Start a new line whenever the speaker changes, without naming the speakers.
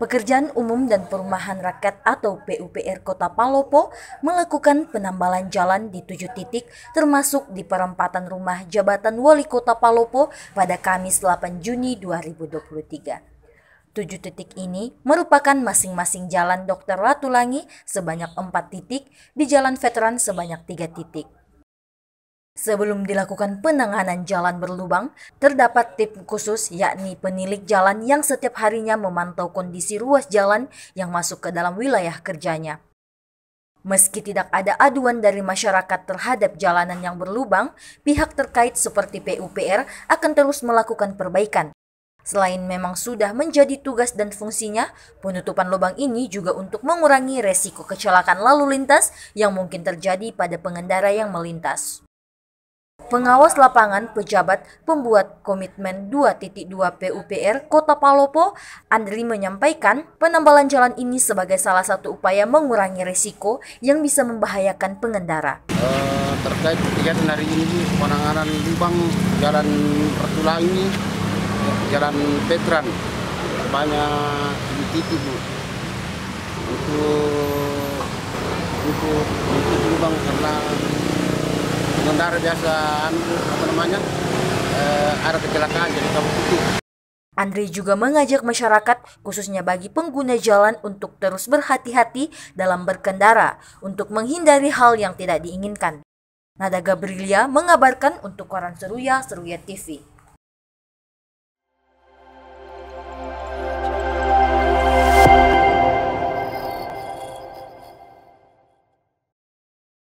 Pekerjaan Umum dan Perumahan Rakyat atau PUPR Kota Palopo melakukan penambalan jalan di tujuh titik termasuk di perempatan rumah jabatan wali kota Palopo pada Kamis 8 Juni 2023. Tujuh titik ini merupakan masing-masing jalan Dr. Ratulangi sebanyak empat titik, di Jalan Veteran sebanyak tiga titik. Sebelum dilakukan penanganan jalan berlubang, terdapat tip khusus yakni penilik jalan yang setiap harinya memantau kondisi ruas jalan yang masuk ke dalam wilayah kerjanya. Meski tidak ada aduan dari masyarakat terhadap jalanan yang berlubang, pihak terkait seperti PUPR akan terus melakukan perbaikan. Selain memang sudah menjadi tugas dan fungsinya, penutupan lubang ini juga untuk mengurangi resiko kecelakaan lalu lintas yang mungkin terjadi pada pengendara yang melintas. Pengawas lapangan pejabat pembuat komitmen 2.2 PUPR Kota Palopo, Andri menyampaikan penambalan jalan ini sebagai salah satu upaya mengurangi resiko yang bisa membahayakan pengendara.
E, terkait kegiatan hari ini penanganan lubang jalan Pertula ini, jalan Petran, banyak titik bu. Untuk untuk untuk lubang karena sementara biasa anu, apa namanya eh, ada kecelakaan jadi kamu putih.
Andre juga mengajak masyarakat, khususnya bagi pengguna jalan, untuk terus berhati-hati dalam berkendara untuk menghindari hal yang tidak diinginkan. Nada Gabrielia mengabarkan untuk Koran Seruya Seruya TV.